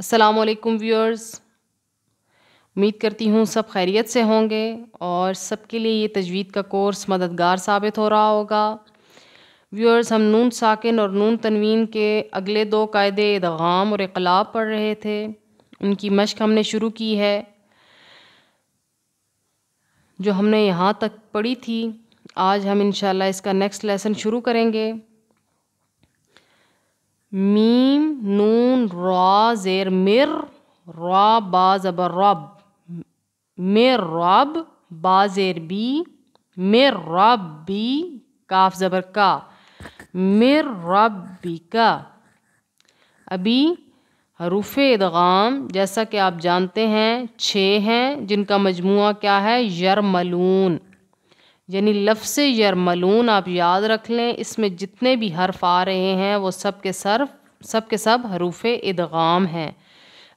असलकम व्यूअर्स उम्मीद करती हूँ सब खैरियत से होंगे और सबके लिए ये तजवीद का कोर्स मददगार साबित हो रहा होगा व्यूअर्स हम नून साकिन और नून तनवीन के अगले दो कायदे इदगाम और इकलाब पढ़ रहे थे उनकी मश्क हमने शुरू की है जो हमने यहाँ तक पढ़ी थी आज हम इन इसका नेक्स्ट लेसन शुरू करेंगे मीम नून रा ज़ेर मिर रा बा ज़बर रब मिर रब बा ज़ेर बी मिर रब बी काफ ज़बर का मिर रब बी का अभी हरूफ इदगाम जैसा कि आप जानते हैं छः हैं जिनका मजमू क्या है यरमलून यानी लफ्स यरमलून आप याद रख लें इसमें जितने भी हर्फ आ रहे हैं वो सब के सर्फ सब के सब हरूफ इदगाम हैं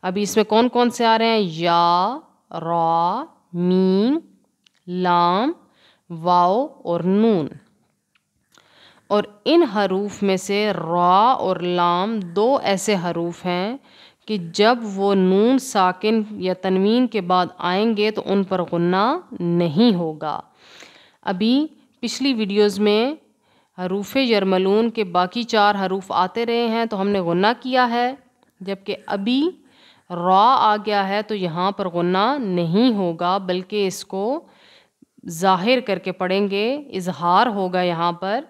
अभी इसमें कौन कौन से आ रहे हैं या रा मीम लाम वाओ और नून और इन हरूफ में से रा और लाम दो ऐसे हरूफ हैं कि जब वो नून साकिन या तनवीन के बाद आएंगे तो उन पर गुन्ना नहीं होगा अभी पिछली वीडियोस में हरूफ यरमलून के बाकी चार हरूफ आते रहे हैं तो हमने गुना किया है जबकि अभी रा आ गया है तो यहाँ पर गुना नहीं होगा बल्कि इसको ज़ाहिर करके पढ़ेंगे इजहार होगा यहाँ पर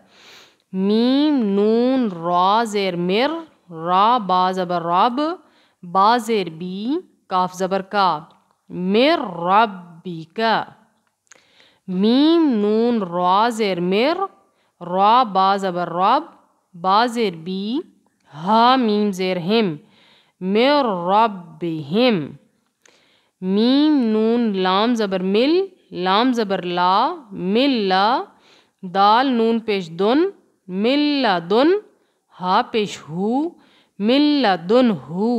मीम नून रा ज़ेर मिर रा बा ज़बर रब बा ज़ेर बी काफ ज़बर का मिर रब बी का मीम नून रा ज़ेर मिर रा बा ज़बर रब बा बी हा मीम ज़ेर हिम मेर रब हिम मीम नून लाम ज़बर मिल लाम ज़बर ला मिल ला दाल नून पेश दुन मिल्ला दुन हा पेश हु मिल्ला दुन हु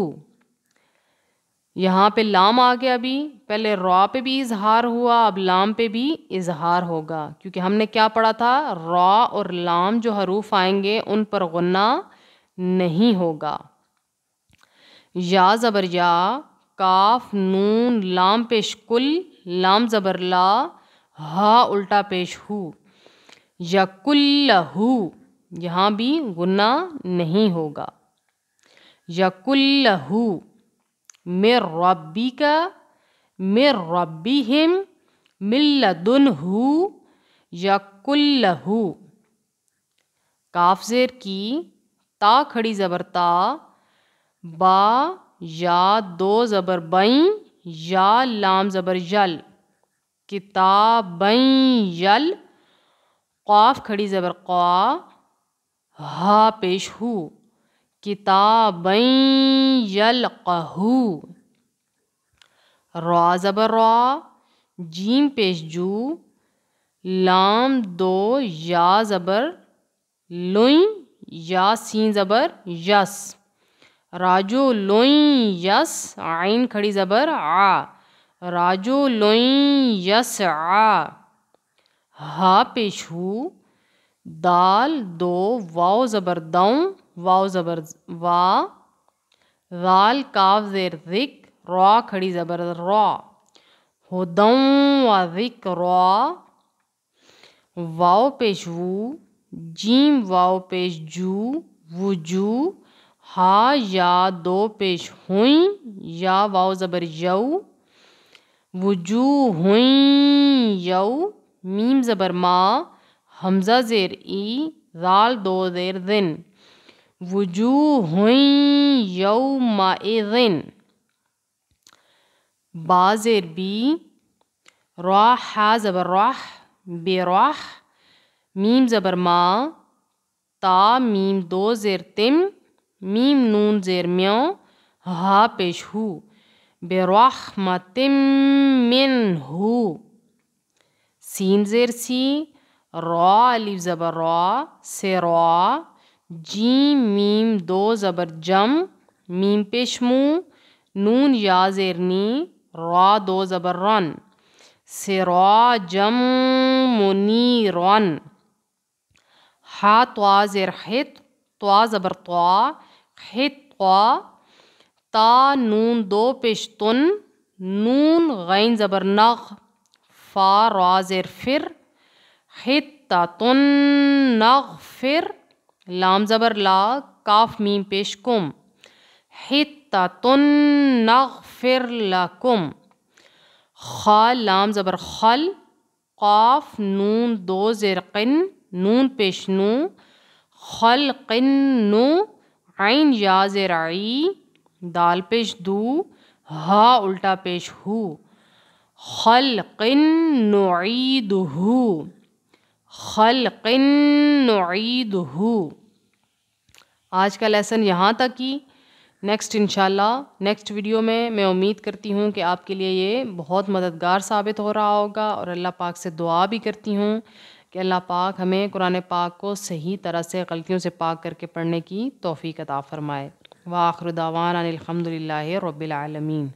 यहाँ पे लाम आ गया अभी पहले रॉ पे भी इजहार हुआ अब लाम पे भी इजहार होगा क्योंकि हमने क्या पढ़ा था रॉ और लाम जो हरूफ आएंगे उन पर गन्ना नहीं होगा या ज़बर या काफ नून लाम पेश कुल लाम ज़बर ला हा उल्टा पेश हु या कुल हु यहाँ भी गुना नहीं होगा या कुल हु मिर रब्बिका मिर रब्बिहिम मिल्लदुनहु यकुल्लहु काफ जेर की ता खड़ी ज़बर ता बा या दो ज़बर बई या लाम ज़बर यल किताबई यल क़ाफ खड़ी ज़बर क़ा हा पेश हु किताबें यलकहू रॉ ज़बर रा जीम पेश जू लाम दो या ज़बर लुई या सीन ज़बर यस राजो लुई यस आइन खड़ी ज़बर आ राजो लुई यस आ हा पेश दाल दो वाओ ज़बर दाऊँ वाव ज़बर वा काव ज़ेर रिक रॉ खड़ी ज़बर रॉ हो दिक रॉ वाव पेश वु जीम वाव पेश जू वु जू हा या दो पेश हुई या वाव ज़बर यऊ वु जू हुई यऊ मीम ज़बर मा हमज़ा ज़ेर ई दाल दो ज़ेर दिन وجوه يومئذ بازر بي راح زبر راح براح ميم زبر ما تا ميم دو زير تم ميم نون زير ميو ها پیش هو من منه سين زير سي را الف زبر را را जी मीम दो ज़बर जम मीम पेशमू नून या ज़ेरनी रा दो ज़बर रन सिरा जम मुनी रन हा त्वा ज़ेर हित त्वा ज़बर त्वा हित तो ता नून दो पेशतुन नून गैन ज़बर नख फ़ा रा ज़ेर फिर हित तुन नख फिर लाम ज़बर ला काफ मीम पेश कुम हिततुन नगफिर लकुम खा लाम ज़बर खल काफ नून दो क़िन नून पेश नू खल किन नू आइन या आई दाल पेश दू हा उल्टा पेश हु खल किन नुई हु खलक़ नईद आज का लेसन यहाँ तक ही नेक्स्ट इंशाल्लाह नेक्स्ट वीडियो में मैं उम्मीद करती हूँ कि आपके लिए ये बहुत मददगार साबित हो रहा होगा और अल्लाह पाक से दुआ भी करती हूँ कि अल्लाह पाक हमें कुरान पाक को सही तरह से गलतियों से पाक करके पढ़ने की तोफ़ी अता फ़रमाए वाखर दावान अनिलहमदिल्ला रबालमीन